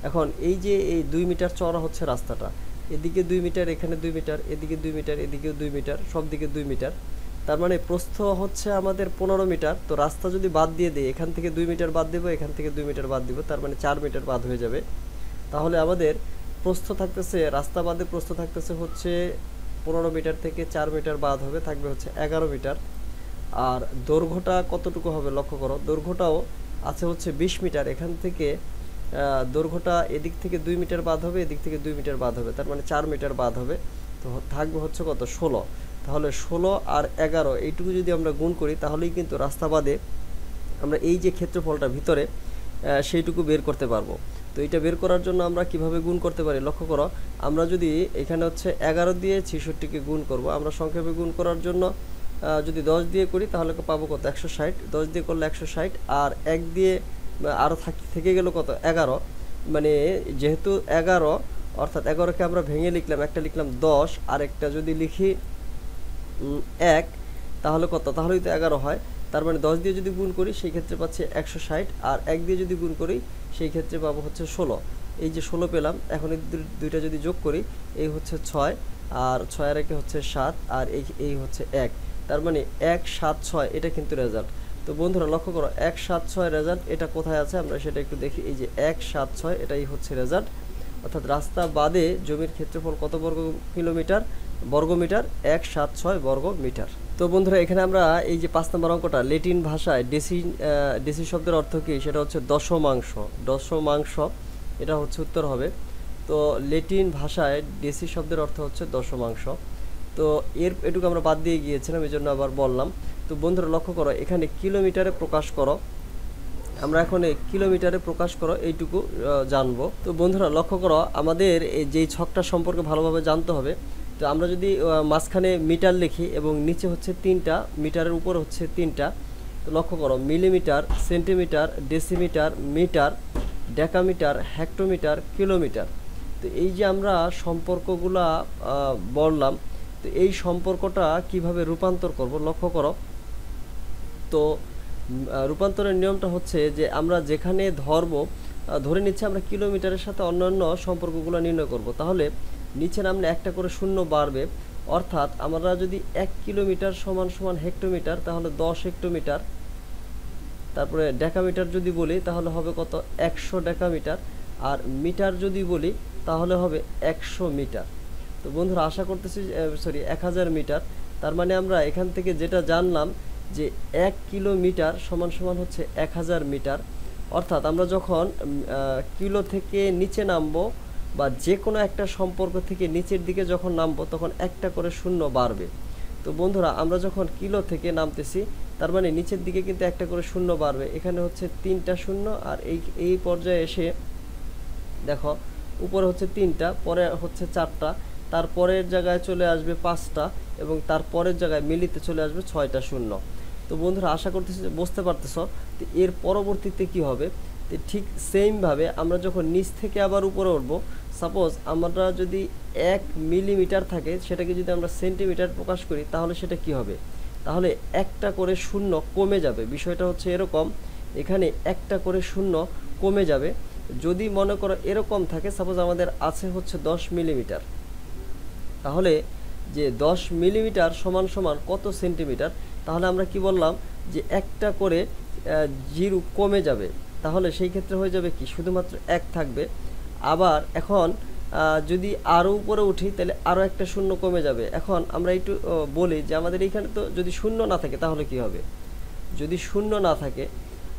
এখন এই যে এই দুই মিটার চওড়া হচ্ছে রাস্তাটা এদিকে দুই মিটার এখানে দুই মিটার এদিকে দুই মিটার এদিকেও দুই মিটার সব দিকে দুই মিটার তার মানে প্রস্থ হচ্ছে আমাদের পনেরো মিটার তো রাস্তা যদি বাদ দিয়ে দিই এখান থেকে দুই মিটার বাদ দেবো এখান থেকে দুই মিটার বাদ দিব তার মানে চার মিটার বাদ হয়ে যাবে তাহলে আমাদের প্রস্থ থাকতেছে রাস্তা বাদে প্রস্থ থাকতেছে হচ্ছে পনেরো মিটার থেকে চার মিটার বাদ হবে থাকবে হচ্ছে এগারো মিটার আর দৈর্ঘ্যটা কতটুকু হবে লক্ষ্য করো দৈর্ঘ্যটাও আছে হচ্ছে বিশ মিটার এখান থেকে দৈর্ঘ্যটা এদিক থেকে দুই মিটার বাদ হবে এদিক থেকে দুই মিটার বাদ হবে তার মানে চার মিটার বাদ হবে তো থাকবে হচ্ছে কত ষোলো তাহলে ষোলো আর এগারো এইটুকু যদি আমরা গুণ করি তাহলেই কিন্তু রাস্তা বাদে আমরা এই যে ক্ষেত্রফলটা ভিতরে সেইটুকু বের করতে পারবো তো এটা বের করার জন্য আমরা কিভাবে গুণ করতে পারি লক্ষ্য করো আমরা যদি এখানে হচ্ছে এগারো দিয়ে ছিষট্টিকে গুণ করব আমরা সংক্ষেপে গুণ করার জন্য যদি দশ দিয়ে করি তাহলে পাবো কত একশো ষাট দশ দিয়ে করলে একশো ষাট আর এক দিয়ে আরও থেকে গেল কত এগারো মানে যেহেতু এগারো অর্থাৎ এগারোকে আমরা ভেঙে লিখলাম একটা লিখলাম দশ আর একটা যদি লিখি এক তাহলে কত তাহলেই তো এগারো হয় তার মানে দশ দিয়ে যদি গুণ করি সেই ক্ষেত্রে পাচ্ছি একশো ষাট আর এক দিয়ে যদি গুণ করি সেই ক্ষেত্রে পাবো হচ্ছে ষোলো এই যে ষোলো পেলাম এখন এই দুইটা যদি যোগ করি এই হচ্ছে ছয় আর ছয় আর একে হচ্ছে সাত আর এই এই হচ্ছে এক তার মানে এক সাত ছয় এটা কিন্তু রেজাল্ট তো বন্ধুরা লক্ষ্য করো এক সাত ছয় রেজাল্ট এটা কোথায় আছে আমরা সেটা একটু দেখি এই যে এক সাত ছয় এটাই হচ্ছে রেজাল্ট অর্থাৎ রাস্তা বাদে জমির ক্ষেত্রফল কত বর্গ কিলোমিটার বর্গমিটার এক সাত ছয় বর্গ মিটার তো বন্ধুরা এখানে আমরা এই যে পাঁচ নম্বর অঙ্কটা লেটিন ভাষায় ডেসি ডেসি শব্দের অর্থ কী সেটা হচ্ছে দশমাংশ দশমাংশ এটা হচ্ছে উত্তর হবে তো লেটিন ভাষায় ডেসি শব্দের অর্থ হচ্ছে দশমাংশ তো এর এটুকু আমরা বাদ দিয়ে গিয়েছিলাম এই জন্য আবার বললাম তো বন্ধুরা লক্ষ্য করো এখানে কিলোমিটারে প্রকাশ করো আমরা এখন কিলোমিটারে প্রকাশ করো এইটুকু জানবো তো বন্ধুরা লক্ষ্য করো আমাদের যেই ছকটা সম্পর্কে ভালোভাবে জানতে হবে তো আমরা যদি মাঝখানে মিটার লিখি এবং নিচে হচ্ছে তিনটা মিটারের উপর হচ্ছে তিনটা তো লক্ষ্য করো millimetre centimetre decimetre metre decametre hectometre kilometre তো এই যে আমরা সম্পর্কগুলা বললাম তো এই সম্পর্কটা কিভাবে রূপান্তর করব লক্ষ্য করো তো রূপান্তরের নিয়মটা হচ্ছে যে আমরা যেখানে ধরব ধরে নিচ্ছে আমরা কিলোমিটারের সাথে অন্যান্য সম্পর্কগুলো নির্ণয় করব তাহলে নিচে নামলে একটা করে শূন্য বাড়বে অর্থাৎ আমরা যদি এক কিলোমিটার সমান সমান হেক্টোমিটার তাহলে দশ হেক্টোমিটার তারপরে ডেকামিটার যদি বলি তাহলে হবে কত একশো ডেকামিটার আর মিটার যদি বলি তাহলে হবে একশো মিটার তো বন্ধুরা আশা করতেছি সরি এক হাজার মিটার তার মানে আমরা এখান থেকে যেটা জানলাম যে এক কিলোমিটার সমান সমান হচ্ছে এক হাজার মিটার অর্থাৎ আমরা যখন কিলো থেকে নিচে নামবো বা যে কোনো একটা সম্পর্ক থেকে নিচের দিকে যখন নামবো তখন একটা করে শূন্য বাড়বে তো বন্ধুরা আমরা যখন কিলো থেকে নামতেছি তার মানে নিচের দিকে কিন্তু একটা করে শূন্য বাড়বে এখানে হচ্ছে তিনটা শূন্য আর এই এই পর্যায়ে এসে দেখো উপরে হচ্ছে তিনটা পরে হচ্ছে চারটা তারপরের জায়গায় চলে আসবে পাঁচটা এবং তারপরের জায়গায় মিলিতে চলে আসবে ছয়টা শূন্য তো বন্ধুরা আশা করতেছি বুঝতে পারতেছ তো এর পরবর্তীতে কি হবে ঠিক সেমভাবে আমরা যখন নিচ থেকে আবার উপরে উঠবো সাপোজ আমরা যদি এক মিলিমিটার থাকে সেটাকে যদি আমরা সেন্টিমিটার প্রকাশ করি তাহলে সেটা কি হবে তাহলে একটা করে শূন্য কমে যাবে বিষয়টা হচ্ছে এরকম এখানে একটা করে শূন্য কমে যাবে যদি মনে করো এরকম থাকে সাপোজ আমাদের আছে হচ্ছে 10 মিলিমিটার তাহলে যে 10 মিলিমিটার সমান সমান কত সেন্টিমিটার তাহলে আমরা কি বললাম যে একটা করে জিরো কমে যাবে তাহলে সেই ক্ষেত্রে হয়ে যাবে কি শুধুমাত্র এক থাকবে আবার এখন যদি আরও উপরে উঠি তাহলে আরও একটা শূন্য কমে যাবে এখন আমরা একটু বলি যে আমাদের এইখানে তো যদি শূন্য না থাকে তাহলে কি হবে যদি শূন্য না থাকে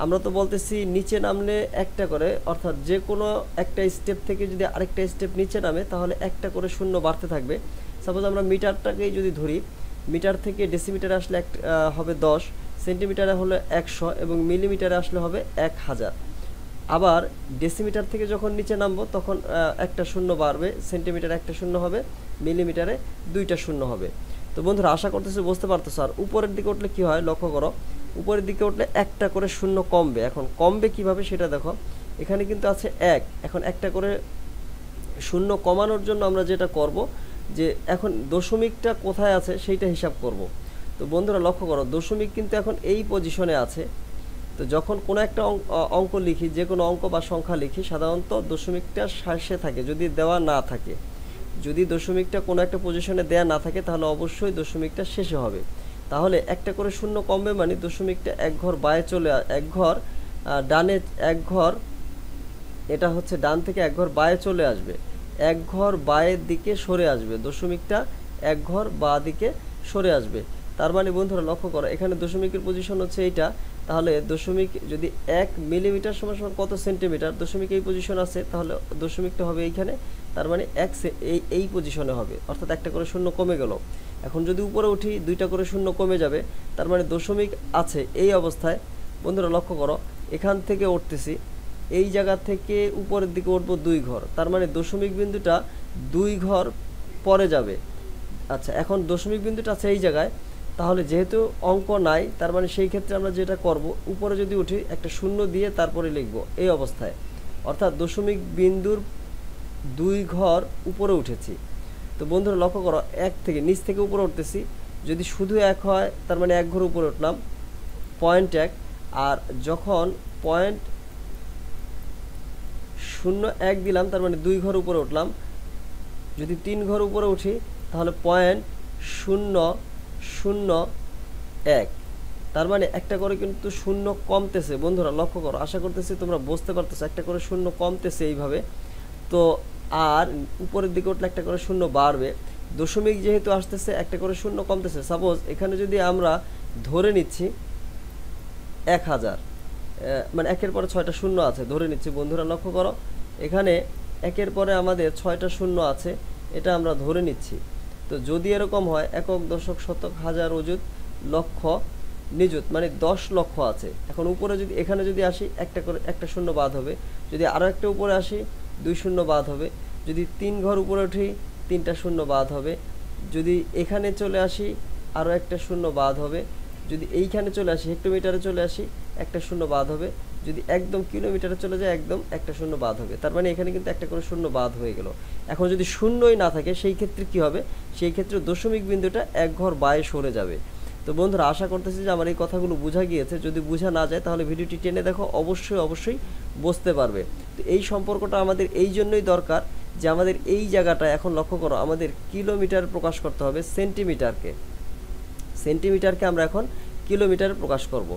আমরা তো বলতেছি নিচে নামলে একটা করে অর্থাৎ যে কোনো একটা স্টেপ থেকে যদি আরেকটা স্টেপ নিচে নামে তাহলে একটা করে শূন্য বাড়তে থাকবে সাপোজ আমরা মিটারটাকেই যদি ধরি মিটার থেকে ডেসিমিটারে আসলে এক হবে দশ সেন্টিমিটারে হলো একশো এবং মিলিমিটারে আসলে হবে এক হাজার আবার ডেসিমিটার থেকে যখন নিচে নামবো তখন একটা শূন্য বাড়বে সেন্টিমিটার একটা শূন্য হবে মিলিমিটারে দুইটা শূন্য হবে তো বন্ধুরা আশা করতেছি বুঝতে পারতো স্যার উপরের দিকে উঠলে কি হয় লক্ষ্য করো উপরের দিকে উঠলে একটা করে শূন্য কমবে এখন কমবে কিভাবে সেটা দেখো এখানে কিন্তু আছে এক এখন একটা করে শূন্য কমানোর জন্য আমরা যেটা করব যে এখন দশমিকটা কোথায় আছে সেইটা হিসাব করব তো বন্ধুরা লক্ষ্য করো দশমিক কিন্তু এখন এই পজিশনে আছে তো যখন কোনো একটা অঙ্ক লিখি যে কোনো অঙ্ক বা সংখ্যা লিখি সাধারণত দশমিকটা শেষে থাকে যদি দেওয়া না থাকে যদি দশমিকটা কোনো একটা পজিশনে দেয়া না থাকে তাহলে অবশ্যই দশমিকটা শেষে হবে তাহলে একটা করে শূন্য কমবে মানে দশমিকটা এক ঘর বায়ে চলে এক ঘর ডানে এক ঘর এটা হচ্ছে ডান থেকে এক ঘর বায়ে চলে আসবে এক ঘর বায়ের দিকে সরে আসবে দশমিকটা এক ঘর বা দিকে সরে আসবে তার মানে বন্ধুরা লক্ষ্য করো এখানে দশমিকের পজিশন হচ্ছে এইটা তাহলে দশমিক যদি এক মিলিমিটার সমান সমান কত সেন্টিমিটার দশমিক এই পজিশন আছে তাহলে দশমিকটা হবে এইখানে তার মানে এক এই এই পজিশনে হবে অর্থাৎ একটা করে শূন্য কমে গেল এখন যদি উপরে উঠি দুইটা করে শূন্য কমে যাবে তার মানে দশমিক আছে এই অবস্থায় বন্ধুরা লক্ষ্য করো এখান থেকে উঠতেছি এই জায়গা থেকে উপরের দিকে উঠবো দুই ঘর তার মানে দশমিক বিন্দুটা দুই ঘর পরে যাবে আচ্ছা এখন দশমিক বিন্দুটা আছে এই জায়গায় তাহলে যেহেতু অঙ্ক নাই তার মানে সেই ক্ষেত্রে আমরা যেটা করব উপরে যদি উঠি একটা শূন্য দিয়ে তারপরে লিখব এই অবস্থায় অর্থাৎ দশমিক বিন্দুর দুই ঘর উপরে উঠেছি তো বন্ধুরা লক্ষ্য করো এক থেকে নিচ থেকে উপরে উঠতেছি যদি শুধু এক হয় তার মানে এক ঘর উপরে উঠলাম পয়েন্ট এক আর যখন পয়েন্ট শূন্য এক দিলাম তার মানে দুই ঘর উপরে উঠলাম যদি তিন ঘর উপরে উঠি তাহলে পয়েন্ট শূন্য শূন্য এক তার মানে একটা করে কিন্তু শূন্য কমতেছে বন্ধুরা লক্ষ্য করো আশা করতেছি তোমরা বুঝতে পারতেছো একটা করে শূন্য কমতেছে এইভাবে তো আর উপরের দিকে উঠলে একটা করে শূন্য বাড়বে দশমিক যেহেতু আসতেছে একটা করে শূন্য কমতেছে সাপোজ এখানে যদি আমরা ধরে নিচ্ছি এক হাজার মানে একের পরে ছয়টা শূন্য আছে ধরে নিচ্ছি বন্ধুরা লক্ষ্য করো এখানে একের পরে আমাদের ছয়টা শূন্য আছে এটা আমরা ধরে নিচ্ছি তো যদি এরকম হয় একক দশক শতক হাজার অজুত লক্ষ নিযুত মানে দশ লক্ষ আছে এখন উপরে যদি এখানে যদি আসি একটা করে একটা শূন্য বাদ হবে যদি আরও একটা উপরে আসি দুই শূন্য বাদ হবে যদি তিন ঘর উপরে উঠি তিনটা শূন্য বাদ হবে যদি এখানে চলে আসি আরও একটা শূন্য বাদ হবে যদি এইখানে চলে আসি হেক্টোমিটারে চলে আসি একটা শূন্য বাদ হবে যদি একদম কিলোমিটারে চলে যায় একদম একটা শূন্য বাদ হবে তার মানে এখানে কিন্তু একটা করে শূন্য বাদ হয়ে গেল এখন যদি শূন্যই না থাকে সেই ক্ষেত্রে কি হবে সেই ক্ষেত্রে দশমিক বিন্দুটা এক ঘর বায়ে সরে যাবে তো বন্ধুরা আশা করতেছি যে আমার এই কথাগুলো বোঝা গিয়েছে যদি বোঝা না যায় তাহলে ভিডিওটি টেনে দেখো অবশ্যই অবশ্যই বুঝতে পারবে তো এই সম্পর্কটা আমাদের এই জন্যই দরকার যে আমাদের এই জায়গাটা এখন লক্ষ্য করো আমাদের কিলোমিটার প্রকাশ করতে হবে সেন্টিমিটারকে সেন্টিমিটারকে আমরা এখন কিলোমিটার প্রকাশ করব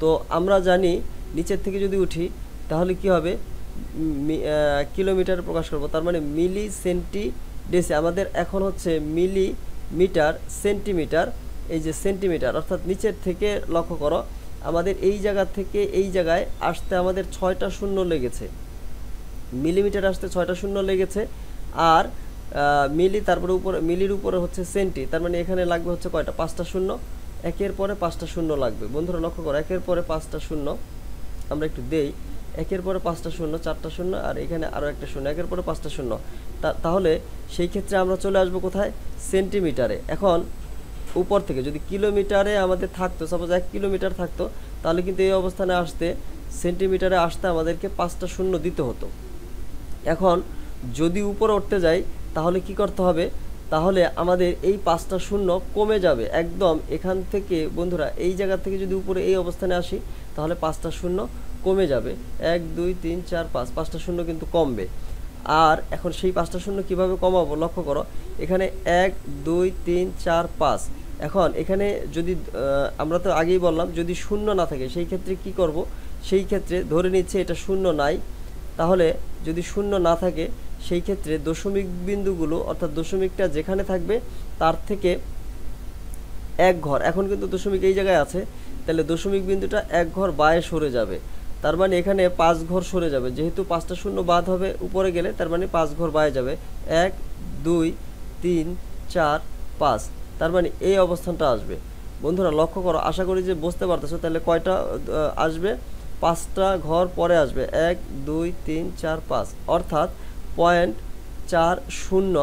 তো আমরা জানি নিচের থেকে যদি উঠি তাহলে কি হবে কিলোমিটার প্রকাশ করব তার মানে মিলি সেন্টি ডেসি আমাদের এখন হচ্ছে মিলি মিটার সেন্টিমিটার এই যে সেন্টিমিটার অর্থাৎ নিচের থেকে লক্ষ্য করো আমাদের এই জায়গা থেকে এই জায়গায় আসতে আমাদের ছয়টা শূন্য লেগেছে মিলিমিটার আসতে ছয়টা শূন্য লেগেছে আর মিলি তারপরে উপরে মিলির উপরে হচ্ছে সেন্টি তার মানে এখানে লাগবে হচ্ছে কয়টা পাঁচটা শূন্য একের পরে পাঁচটা শূন্য লাগবে বন্ধুরা লক্ষ্য করো একের পরে পাঁচটা শূন্য আমরা একটু দেই একের পরে পাঁচটা শূন্য চারটা শূন্য আর এখানে আরও একটা শূন্য একের পরে পাঁচটা শূন্য তাহলে সেই ক্ষেত্রে আমরা চলে আসবো কোথায় সেন্টিমিটারে এখন উপর থেকে যদি কিলোমিটারে আমাদের থাকতো সাপোজ এক কিলোমিটার থাকতো তাহলে কিন্তু এই অবস্থানে আসতে সেন্টিমিটারে আসতে আমাদেরকে পাঁচটা শূন্য দিতে হতো এখন যদি উপরে উঠতে যাই তাহলে কি করতে হবে তাহলে আমাদের এই পাঁচটা শূন্য কমে যাবে একদম এখান থেকে বন্ধুরা এই জায়গা থেকে যদি উপরে এই অবস্থানে আসি তাহলে পাঁচটা শূন্য কমে যাবে এক দুই তিন চার পাঁচ পাঁচটা শূন্য কিন্তু কমবে আর এখন সেই পাঁচটা শূন্য কীভাবে কমাবো লক্ষ্য করো এখানে এক দুই তিন চার পাঁচ এখন এখানে যদি আমরা তো আগেই বললাম যদি শূন্য না থাকে সেই ক্ষেত্রে কি করব সেই ক্ষেত্রে ধরে নিচ্ছে এটা শূন্য নাই তাহলে যদি শূন্য না থাকে সেই ক্ষেত্রে দশমিক বিন্দুগুলো অর্থাৎ দশমিকটা যেখানে থাকবে তার থেকে এক ঘর এখন কিন্তু দশমিক এই জায়গায় আছে তাহলে দশমিক বিন্দুটা এক ঘর বায়ে সরে যাবে তার মানে এখানে পাঁচ ঘর সরে যাবে যেহেতু পাঁচটা শূন্য বাদ হবে উপরে গেলে তার মানে পাঁচ ঘর বায়ে যাবে এক দুই তিন চার পাঁচ তার মানে এই অবস্থানটা আসবে বন্ধুরা লক্ষ্য করো আশা করি যে বুঝতে পারতেছো তাহলে কয়টা আসবে পাঁচটা ঘর পরে আসবে এক দুই তিন চার পাঁচ অর্থাৎ পয়েন্ট চার শূন্য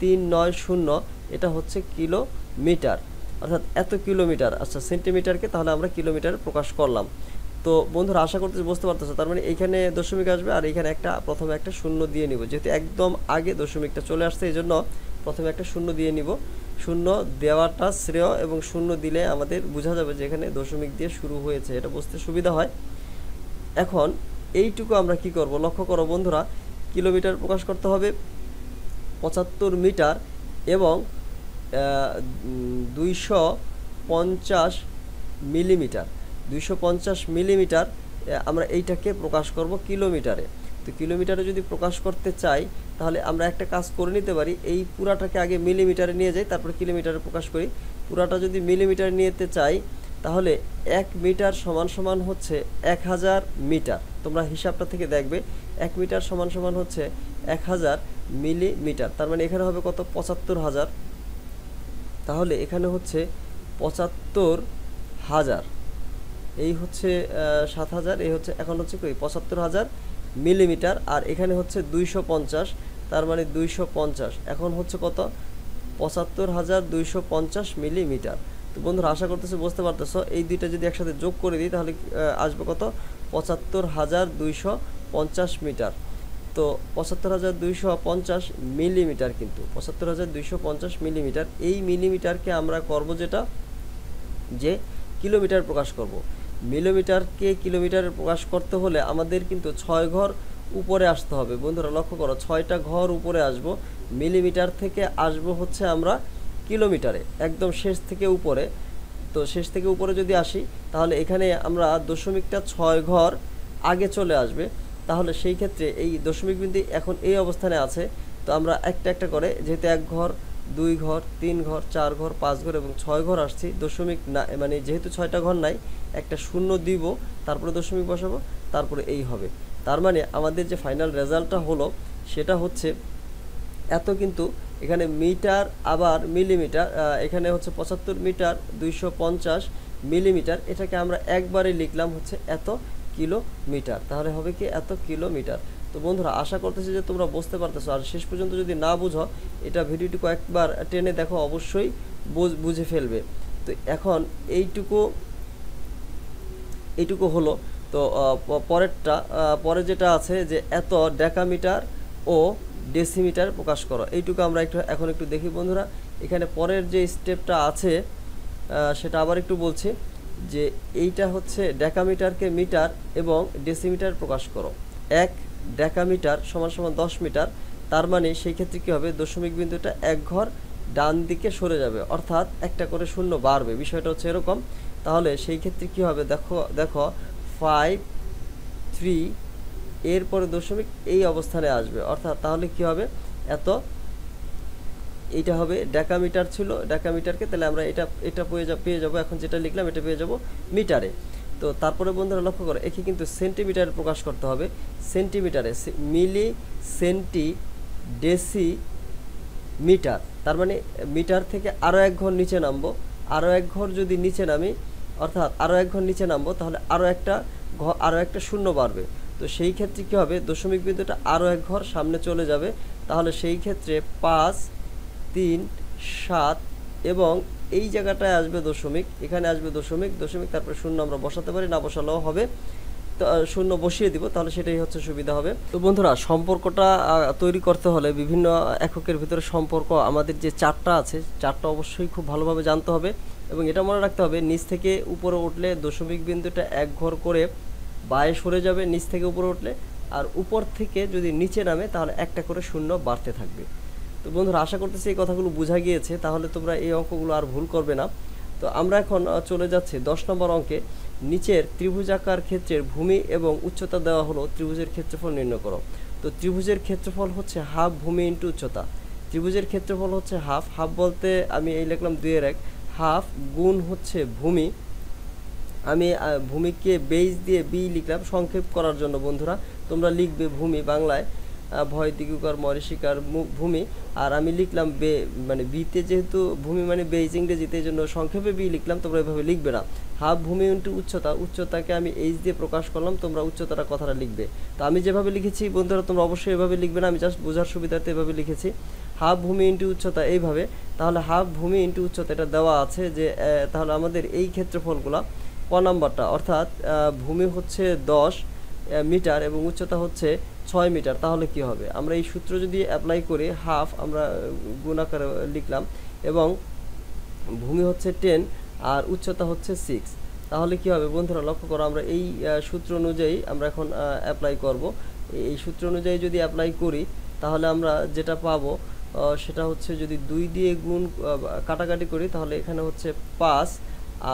তিন নয় শূন্য এটা হচ্ছে কিলোমিটার অর্থাৎ এত কিলোমিটার আচ্ছা সেন্টিমিটারকে তাহলে আমরা কিলোমিটার প্রকাশ করলাম তো বন্ধুরা আশা করতে বুঝতে পারতেছে তার মানে এখানে দশমিক আসবে আর এখানে একটা প্রথমে একটা শূন্য দিয়ে নিব যেহেতু একদম আগে দশমিকটা চলে আসছে এই জন্য প্রথমে একটা শূন্য দিয়ে নিব শূন্য দেওয়াটা শ্রেয় এবং শূন্য দিলে আমাদের বোঝা যাবে যে এখানে দশমিক দিয়ে শুরু হয়েছে এটা বুঝতে সুবিধা হয় এখন এইটুকু আমরা কি করব লক্ষ্য করো বন্ধুরা কিলোমিটার প্রকাশ করতে হবে পঁচাত্তর মিটার এবং দুইশো পঞ্চাশ মিলিমিটার দুইশো পঞ্চাশ মিলিমিটার আমরা এইটাকে প্রকাশ করব কিলোমিটারে তো কিলোমিটারে যদি প্রকাশ করতে চাই তাহলে আমরা একটা কাজ করে নিতে পারি এই পুরাটাকে আগে মিলিমিটারে নিয়ে যাই তারপরে কিলোমিটারে প্রকাশ করি পুরাটা যদি মিলিমিটারে নিয়েতে চাই তাহলে এক মিটার সমান সমান হচ্ছে এক হাজার মিটার তোমরা হিসাবটা থেকে দেখবে এক মিটার সমান সমান হচ্ছে এক হাজার মিলিমিটার তার মানে এখানে হবে কত পঁচাত্তর হাজার তাহলে এখানে হচ্ছে পঁচাত্তর হাজার এই হচ্ছে সাত হাজার এই হচ্ছে এখন হচ্ছে কি পঁচাত্তর হাজার মিলিমিটার আর এখানে হচ্ছে দুইশো পঞ্চাশ তার মানে দুইশো পঞ্চাশ এখন হচ্ছে কত পঁচাত্তর হাজার দুইশো পঞ্চাশ মিলিমিটার তো বন্ধুরা আশা করতেছে বুঝতে পারতেছ এই দুইটা যদি একসাথে যোগ করে দিই তাহলে আসবে কত পঁচাত্তর হাজার দুইশো পঞ্চাশ মিটার তো পঁচাত্তর হাজার দুইশো পঞ্চাশ মিলিমিটার কিন্তু পঁচাত্তর হাজার দুইশো পঞ্চাশ মিলিমিটার এই মিলিমিটারকে আমরা করব যেটা যে কিলোমিটার প্রকাশ করব। মিলিমিটারকে কিলোমিটার প্রকাশ করতে হলে আমাদের কিন্তু ছয় ঘর উপরে আসতে হবে বন্ধুরা লক্ষ্য করো ছয়টা ঘর উপরে আসব মিলিমিটার থেকে আসব হচ্ছে আমরা কিলোমিটারে একদম শেষ থেকে উপরে তো শেষ থেকে উপরে যদি আসি তাহলে এখানে আমরা দশমিকটা ছয় ঘর আগে চলে আসবে তাহলে সেই ক্ষেত্রে এই দশমিক বিন্দু এখন এই অবস্থানে আছে তো আমরা একটা একটা করে যেহেতু এক ঘর দুই ঘর তিন ঘর চার ঘর পাঁচ ঘর এবং ছয় ঘর আসছি দশমিক না মানে যেহেতু ছয়টা ঘর নাই একটা শূন্য দিব তারপরে দশমিক বসাবো তারপরে এই হবে তার মানে আমাদের যে ফাইনাল রেজাল্টটা হলো সেটা হচ্ছে এত কিন্তু এখানে মিটার আবার মিলিমিটার এখানে হচ্ছে পঁচাত্তর মিটার দুইশো মিলিমিটার এটাকে আমরা একবারে লিখলাম হচ্ছে এত কিলোমিটার তাহলে হবে কি এত কিলোমিটার তো বন্ধুরা আশা করতেছি যে তোমরা বুঝতে পারতেছো আর শেষ পর্যন্ত যদি না বুঝো এটা ভিডিওটি কয়েকবার টেনে দেখো অবশ্যই বুঝে ফেলবে তো এখন এইটুকু এইটুকু হলো তো পরেরটা পরে যেটা আছে যে এত ডেকামিটার ও ডেসিমিটার প্রকাশ করো এইটুকু আমরা একটু এখন একটু দেখি বন্ধুরা এখানে পরের যে স্টেপটা আছে সেটা আবার একটু বলছি যে এইটা হচ্ছে ডেকামিটারকে মিটার এবং ডেসিমিটার প্রকাশ করো এক ডেকামিটার সমান সমান দশ মিটার তার মানে সেই ক্ষেত্রে কী হবে দশমিক বিন্দুটা এক ঘর ডান দিকে সরে যাবে অর্থাৎ একটা করে শূন্য বাড়বে বিষয়টা হচ্ছে এরকম তাহলে সেই ক্ষেত্রে কী হবে দেখো দেখো ফাইভ থ্রি এরপরে দশমিক এই অবস্থানে আসবে অর্থাৎ তাহলে কী হবে এত এইটা হবে ডাকামিটার মিটার ছিল ডাকামিটারকে মিটারকে তাহলে আমরা এটা এটা পেয়ে যাব পেয়ে যাবো এখন যেটা লিখলাম এটা পেয়ে যাবো মিটারে তো তারপরে বন্ধুরা লক্ষ্য করো একে কিন্তু সেন্টিমিটারে প্রকাশ করতে হবে সেন্টিমিটারে মিলি সেন্টি ডেসি মিটার তার মানে মিটার থেকে আরও এক ঘর নিচে নামবো আরও এক ঘর যদি নিচে নামি অর্থাৎ আরও এক ঘর নিচে নামবো তাহলে আরও একটা ঘর আরও একটা শূন্য বাড়বে তো সেই ক্ষেত্রে কী হবে দশমিক বিন্দুটা আরও এক ঘর সামনে চলে যাবে তাহলে সেই ক্ষেত্রে পাঁচ তিন সাত এবং এই জায়গাটায় আসবে দশমিক এখানে আসবে দশমিক দশমিক তারপরে শূন্য আমরা বসাতে পারি না বসালেও হবে শূন্য বসিয়ে দিব তাহলে সেটাই হচ্ছে সুবিধা হবে তো বন্ধুরা সম্পর্কটা তৈরি করতে হলে বিভিন্ন এককের ভিতরে সম্পর্ক আমাদের যে চারটা আছে চারটা অবশ্যই খুব ভালোভাবে জানতে হবে এবং এটা মনে রাখতে হবে নিচ থেকে উপরে উঠলে দশমিক বিন্দুটা এক ঘর করে বায়ে সরে যাবে নিচ থেকে উপরে উঠলে আর উপর থেকে যদি নিচে নামে তাহলে একটা করে শূন্য বাড়তে থাকবে তো বন্ধুরা আশা করতেছি এই কথাগুলো বোঝা গিয়েছে তাহলে তোমরা এই অঙ্কগুলো আর ভুল করবে না তো আমরা এখন চলে যাচ্ছি দশ নম্বর অঙ্কে নিচের ত্রিভুজাকার ক্ষেত্রের ভূমি এবং উচ্চতা দেওয়া হলো ত্রিভুজের ক্ষেত্রফল নির্ণয় করো তো ত্রিভুজের ক্ষেত্রফল হচ্ছে হাফ ভূমি ইন্টু উচ্চতা ত্রিভুজের ক্ষেত্রফল হচ্ছে হাফ হাফ বলতে আমি এই লিখলাম দুইয়ের এক হাফ গুণ হচ্ছে ভূমি আমি ভূমিকে বেজ দিয়ে বি লিখলাম সংক্ষেপ করার জন্য বন্ধুরা তোমরা লিখবে ভূমি বাংলায় ভয় দিগুকর মরিশিকার ভূমি আর আমি লিখলাম বে মানে বিতে যেহেতু ভূমি মানে বেইজিং ইংরেজিতে এই জন্য সংক্ষেপে বি লিখলাম তোমরা এভাবে লিখবে না হাফ ভূমি ইন্টু উচ্চতা উচ্চতাকে আমি এইচ দিয়ে প্রকাশ করলাম তোমরা উচ্চতাটা কথাটা লিখবে তো আমি যেভাবে লিখেছি বন্ধুরা তোমরা অবশ্যই এভাবে লিখবে না আমি জাস্ট বোঝার সুবিধার্থে এভাবে লিখেছি হাফ ভূমি ইন্টু উচ্চতা এইভাবে তাহলে হাফ ভূমি ইন্টু উচ্চতা এটা দেওয়া আছে যে তাহলে আমাদের এই ক্ষেত্রফলগুলো ক নাম্বারটা অর্থাৎ ভূমি হচ্ছে দশ মিটার এবং উচ্চতা হচ্ছে ছয় মিটার তাহলে কি হবে আমরা এই সূত্র যদি অ্যাপ্লাই করে হাফ আমরা গুণাকার লিখলাম এবং ভূমি হচ্ছে টেন আর উচ্চতা হচ্ছে সিক্স তাহলে কি হবে বন্ধুরা লক্ষ্য করো আমরা এই সূত্র অনুযায়ী আমরা এখন অ্যাপ্লাই করব এই সূত্র অনুযায়ী যদি অ্যাপ্লাই করি তাহলে আমরা যেটা পাবো সেটা হচ্ছে যদি দুই দিয়ে গুণ কাটাকাটি করি তাহলে এখানে হচ্ছে পাঁচ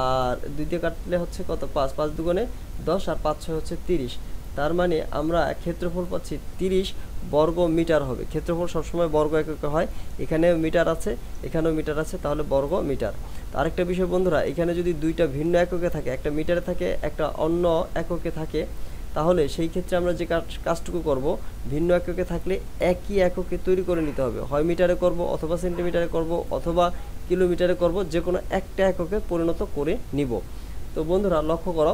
আর দুই দিয়ে কাটলে হচ্ছে কত পাঁচ পাঁচ দুগুণে দশ আর পাঁচ ছয় হচ্ছে তিরিশ তার মানে আমরা ক্ষেত্রফল পাচ্ছি তিরিশ বর্গ মিটার হবে ক্ষেত্রফল সবসময় বর্গ একক হয় এখানেও মিটার আছে এখানেও মিটার আছে তাহলে বর্গ মিটার আরেকটা বিষয় বন্ধুরা এখানে যদি দুইটা ভিন্ন এককে থাকে একটা মিটারে থাকে একটা অন্য এককে থাকে তাহলে সেই ক্ষেত্রে আমরা যে কাজ কাজটুকু করব ভিন্ন এককে থাকলে একই এককে তৈরি করে নিতে হবে হয় মিটারে করব অথবা সেন্টিমিটারে করব অথবা কিলোমিটারে করব যে কোনো একটা এককে পরিণত করে নিব তো বন্ধুরা লক্ষ্য করো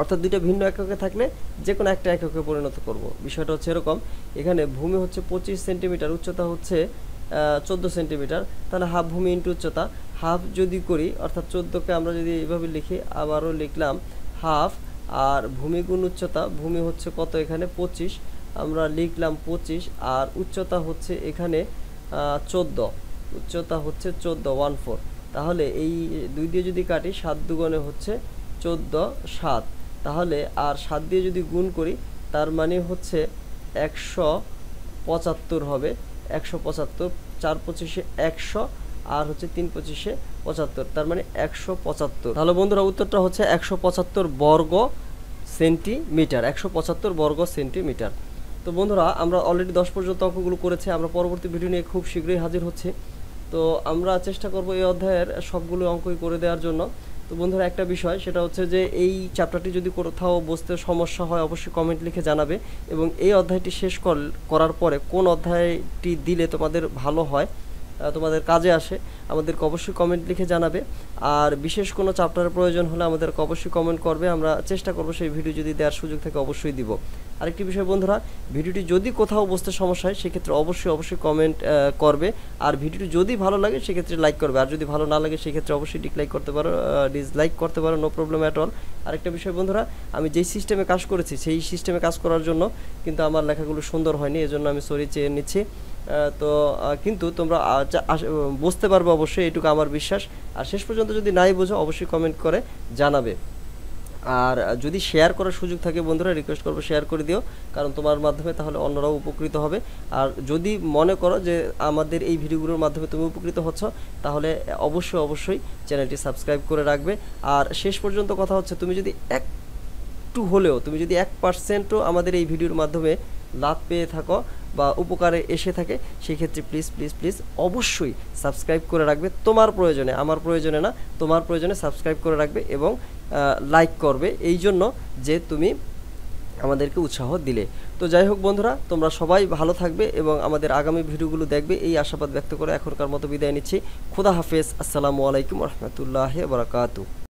অর্থাৎ দুইটা ভিন্ন এককে থাকলে যে কোনো একটা এককে পরিণত করব বিষয়টা হচ্ছে এরকম এখানে ভূমি হচ্ছে পঁচিশ সেন্টিমিটার উচ্চতা হচ্ছে চোদ্দো সেন্টিমিটার তাহলে হাফ ভূমি ইন্টু উচ্চতা হাফ যদি করি অর্থাৎ চোদ্দোকে আমরা যদি এইভাবে লিখি আবারও লিখলাম হাফ আর ভূমিগুণ উচ্চতা ভূমি হচ্ছে কত এখানে পঁচিশ আমরা লিখলাম পঁচিশ আর উচ্চতা হচ্ছে এখানে চোদ্দ উচ্চতা হচ্ছে চোদ্দো ওয়ান ফোর তাহলে এই দুই দিয়ে যদি কাটি সাত দুগুণে হচ্ছে চোদ্দো সাত তাহলে আর সাত দিয়ে যদি গুণ করি তার মানে হচ্ছে একশো পঁচাত্তর হবে একশো পঁচাত্তর চার পঁচিশে একশো আর হচ্ছে তিন পঁচিশে পঁচাত্তর তার মানে একশো পঁচাত্তর তাহলে বন্ধুরা উত্তরটা হচ্ছে একশো পঁচাত্তর বর্গ সেন্টিমিটার একশো পঁচাত্তর বর্গ সেন্টিমিটার তো বন্ধুরা আমরা অলরেডি দশ পর্যন্ত অঙ্কগুলো করেছি আমরা পরবর্তী ভিডিও নিয়ে খুব শীঘ্রই হাজির হচ্ছি তো আমরা চেষ্টা করব এই অধ্যায়ের সবগুলো অঙ্কই করে দেওয়ার জন্য তো বন্ধুরা একটা বিষয় সেটা হচ্ছে যে এই চ্যাপ্টারটি যদি কোথাও বসতে সমস্যা হয় অবশ্যই কমেন্ট লিখে জানাবে এবং এই অধ্যায়টি শেষ করার পরে কোন অধ্যায়টি দিলে তোমাদের ভালো হয় তোমাদের কাজে আসে আমাদেরকে অবশ্যই কমেন্ট লিখে জানাবে আর বিশেষ কোনো চ্যাপ্টারের প্রয়োজন হলে আমাদেরকে অবশ্যই কমেন্ট করবে আমরা চেষ্টা করবো সেই ভিডিও যদি দেওয়ার সুযোগ থাকে অবশ্যই দিব আরেকটি বিষয় বন্ধুরা ভিডিওটি যদি কোথাও বসতে সমস্যা হয় সেক্ষেত্রে অবশ্যই অবশ্যই কমেন্ট করবে আর ভিডিওটি যদি ভালো লাগে সেক্ষেত্রে লাইক করবে আর যদি ভালো না লাগে সেক্ষেত্রে অবশ্যই ডিসলাইক করতে পারো ডিসলাইক করতে পারো নো প্রবলেম অ্যাট অল আরেকটা বিষয় বন্ধুরা আমি যেই সিস্টেমে কাজ করেছি সেই সিস্টেমে কাজ করার জন্য কিন্তু আমার লেখাগুলো সুন্দর হয়নি এজন্য আমি সরি চেয়ে নিচ্ছি তো কিন্তু তোমরা বুঝতে পারবো অবশ্যই এটুকু আমার বিশ্বাস আর শেষ পর্যন্ত যদি নাই বোঝো অবশ্যই কমেন্ট করে জানাবে আর যদি শেয়ার করার সুযোগ থাকে বন্ধুরা রিকোয়েস্ট করবো শেয়ার করে দিও কারণ তোমার মাধ্যমে তাহলে অন্যরাও উপকৃত হবে আর যদি মনে করো যে আমাদের এই ভিডিওগুলোর মাধ্যমে তুমি উপকৃত হচ্ছ তাহলে অবশ্যই অবশ্যই চ্যানেলটি সাবস্ক্রাইব করে রাখবে আর শেষ পর্যন্ত কথা হচ্ছে তুমি যদি এক একটু হলেও তুমি যদি এক পার্সেন্টও আমাদের এই ভিডিওর মাধ্যমে লাভ পেয়ে থাকো বা উপকারে এসে থাকে সেক্ষেত্রে প্লিজ প্লিজ প্লিজ অবশ্যই সাবস্ক্রাইব করে রাখবে তোমার প্রয়োজনে আমার প্রয়োজনে না তোমার প্রয়োজনে সাবস্ক্রাইব করে রাখবে এবং লাইক করবে এই জন্য যে তুমি আমাদেরকে উৎসাহ দিলে তো যাই হোক বন্ধুরা তোমরা সবাই ভালো থাকবে এবং আমাদের আগামী ভিডিওগুলো দেখবে এই আশাবাদ ব্যক্ত করে এখনকার মতো বিদায় নিচ্ছি খুদা হাফেজ আসসালামু আলাইকুম রহমতুল্লাহ বারাকাতু